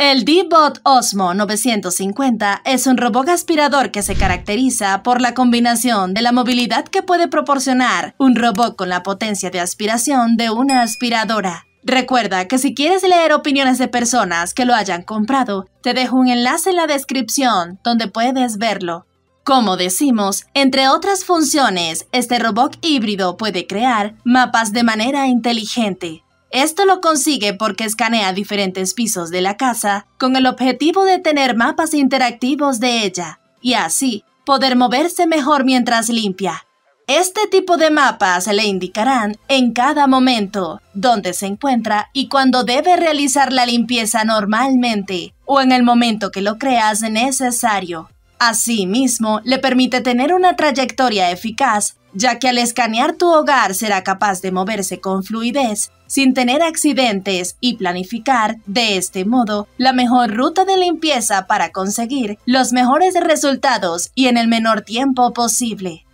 El D-Bot Osmo 950 es un robot aspirador que se caracteriza por la combinación de la movilidad que puede proporcionar un robot con la potencia de aspiración de una aspiradora. Recuerda que si quieres leer opiniones de personas que lo hayan comprado, te dejo un enlace en la descripción donde puedes verlo. Como decimos, entre otras funciones, este robot híbrido puede crear mapas de manera inteligente. Esto lo consigue porque escanea diferentes pisos de la casa con el objetivo de tener mapas interactivos de ella y así poder moverse mejor mientras limpia. Este tipo de mapas le indicarán en cada momento dónde se encuentra y cuándo debe realizar la limpieza normalmente o en el momento que lo creas necesario. Asimismo, le permite tener una trayectoria eficaz ya que al escanear tu hogar será capaz de moverse con fluidez sin tener accidentes y planificar, de este modo, la mejor ruta de limpieza para conseguir los mejores resultados y en el menor tiempo posible.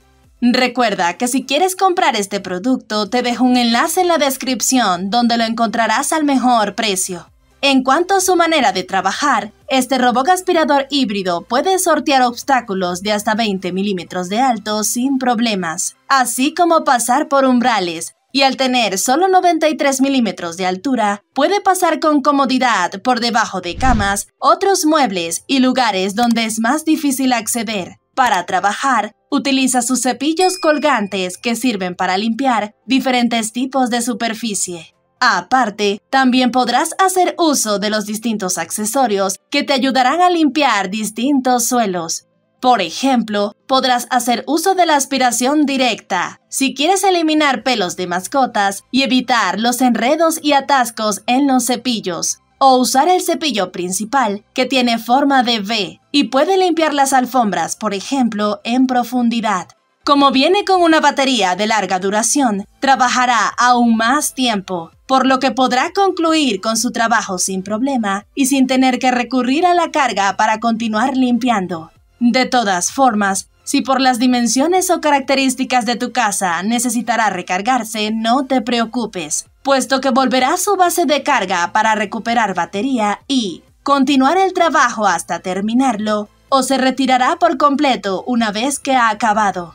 Recuerda que si quieres comprar este producto, te dejo un enlace en la descripción donde lo encontrarás al mejor precio. En cuanto a su manera de trabajar, este robot aspirador híbrido puede sortear obstáculos de hasta 20 milímetros de alto sin problemas, así como pasar por umbrales, y al tener solo 93 milímetros de altura, puede pasar con comodidad por debajo de camas, otros muebles y lugares donde es más difícil acceder. Para trabajar, utiliza sus cepillos colgantes que sirven para limpiar diferentes tipos de superficie. Aparte, también podrás hacer uso de los distintos accesorios que te ayudarán a limpiar distintos suelos. Por ejemplo, podrás hacer uso de la aspiración directa si quieres eliminar pelos de mascotas y evitar los enredos y atascos en los cepillos. O usar el cepillo principal, que tiene forma de V y puede limpiar las alfombras, por ejemplo, en profundidad. Como viene con una batería de larga duración, trabajará aún más tiempo, por lo que podrá concluir con su trabajo sin problema y sin tener que recurrir a la carga para continuar limpiando. De todas formas, si por las dimensiones o características de tu casa necesitará recargarse, no te preocupes, puesto que volverá a su base de carga para recuperar batería y continuar el trabajo hasta terminarlo, o se retirará por completo una vez que ha acabado.